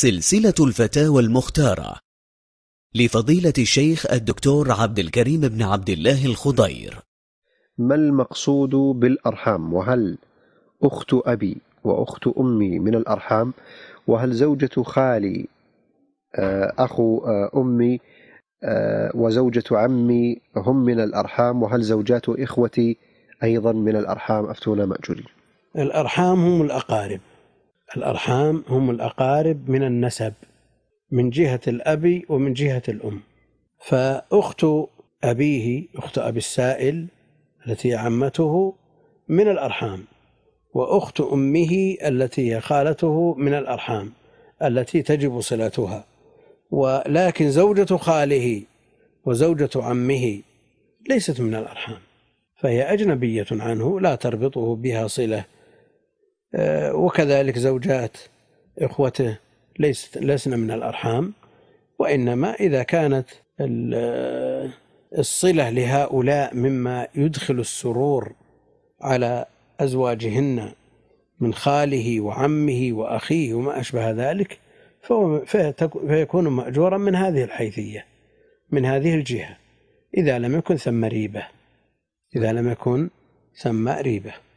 سلسلة الفتاوى المختارة لفضيلة الشيخ الدكتور عبد الكريم بن عبد الله الخضير ما المقصود بالأرحام وهل أخت أبي وأخت أمي من الأرحام وهل زوجة خالي آه، أخو آه، أمي آه، وزوجة عمي هم من الأرحام وهل زوجات إخوتي أيضا من الأرحام أفتونا مأجورين الأرحام هم الأقارب الأرحام هم الأقارب من النسب من جهة الأب ومن جهة الأم فأخت أبيه أخت أبي السائل التي هي عمته من الأرحام وأخت أمه التي هي خالته من الأرحام التي تجب صلتها ولكن زوجة خاله وزوجة عمه ليست من الأرحام فهي أجنبية عنه لا تربطه بها صلة آه، وكذلك زوجات إخوته ليست لسنا من الأرحام وإنما إذا كانت آه، الصلة لهؤلاء مما يدخل السرور على أزواجهن من خاله وعمه وأخيه وما أشبه ذلك فهو فيكون مأجورا من هذه الحيثية من هذه الجهة إذا لم يكن ثم ريبة إذا لم يكن ثم ريبة